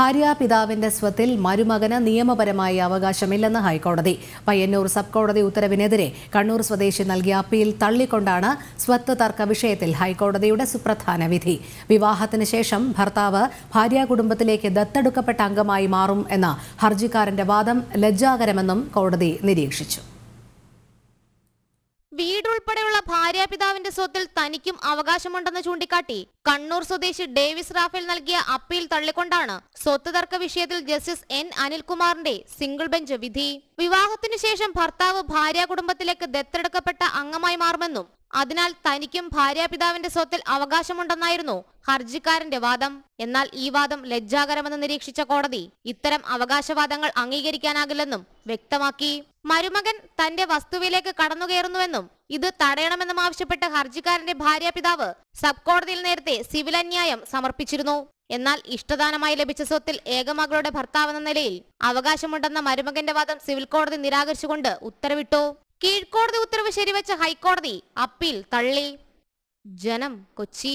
ഭാര്യ പിതാവിന്റെ സ്വത്തിൽ മരുമകന് നിയമപരമായി അവകാശമില്ലെന്ന് ഹൈക്കോടതി പയ്യന്നൂർ സബ് കോടതി ഉത്തരവിനെതിരെ കണ്ണൂർ സ്വദേശി നൽകിയ അപ്പീൽ തള്ളിക്കൊണ്ടാണ് സ്വത്ത് തർക്ക വിഷയത്തിൽ ഹൈക്കോടതിയുടെ സുപ്രധാന വിധി വിവാഹത്തിന് ശേഷം ഭർത്താവ് ഭാര്യ കുടുംബത്തിലേക്ക് ദത്തെടുക്കപ്പെട്ട അംഗമായി മാറും എന്ന ഹർജിക്കാരന്റെ വാദം ലജ്ജാകരമെന്നും കോടതി നിരീക്ഷിച്ചു വീടുൾപ്പെടെയുള്ള ഭാര്യാപിതാവിന്റെ സ്വത്തിൽ തനിക്കും അവകാശമുണ്ടെന്ന് ചൂണ്ടിക്കാട്ടി കണ്ണൂർ സ്വദേശി ഡേവിസ് റാഫേൽ നൽകിയ അപ്പീൽ തള്ളിക്കൊണ്ടാണ് സ്വത്ത് തർക്ക വിഷയത്തിൽ ജസ്റ്റിസ് എൻ അനിൽകുമാറിന്റെ സിംഗിൾ ബെഞ്ച് വിധി വിവാഹത്തിനു ശേഷം ഭർത്താവ് ഭാര്യ കുടുംബത്തിലേക്ക് ദത്തെടുക്കപ്പെട്ട അംഗമായി മാറുമെന്നും അതിനാൽ തനിക്കും ഭാര്യാപിതാവിന്റെ സ്വത്തിൽ അവകാശമുണ്ടെന്നായിരുന്നു ഹർജിക്കാരന്റെ വാദം എന്നാൽ ഈ വാദം ലജ്ജാകരമെന്ന് നിരീക്ഷിച്ച കോടതി ഇത്തരം അവകാശവാദങ്ങൾ അംഗീകരിക്കാനാകില്ലെന്നും വ്യക്തമാക്കി മരുമകൻ തന്റെ വസ്തുവിലേക്ക് കടന്നുകയറുന്നുവെന്നും ഇത് തടയണമെന്നും ആവശ്യപ്പെട്ട് ഹർജിക്കാരന്റെ ഭാര്യാപിതാവ് സബ് കോടതിയിൽ നേരത്തെ സിവിൽ അന്യായം സമർപ്പിച്ചിരുന്നു എന്നാൽ ഇഷ്ടദാനമായി ലഭിച്ച സ്വത്തിൽ ഏകമകളുടെ ഭർത്താവെന്ന നിലയിൽ അവകാശമുണ്ടെന്ന മരുമകന്റെ വാദം സിവിൽ കോടതി നിരാകരിച്ചുകൊണ്ട് ഉത്തരവിട്ടു കീഴ്ക്കോടതി ഉത്തരവ് ശരിവെച്ച ഹൈക്കോടതി അപ്പീൽ തള്ളി ജനം കൊച്ചി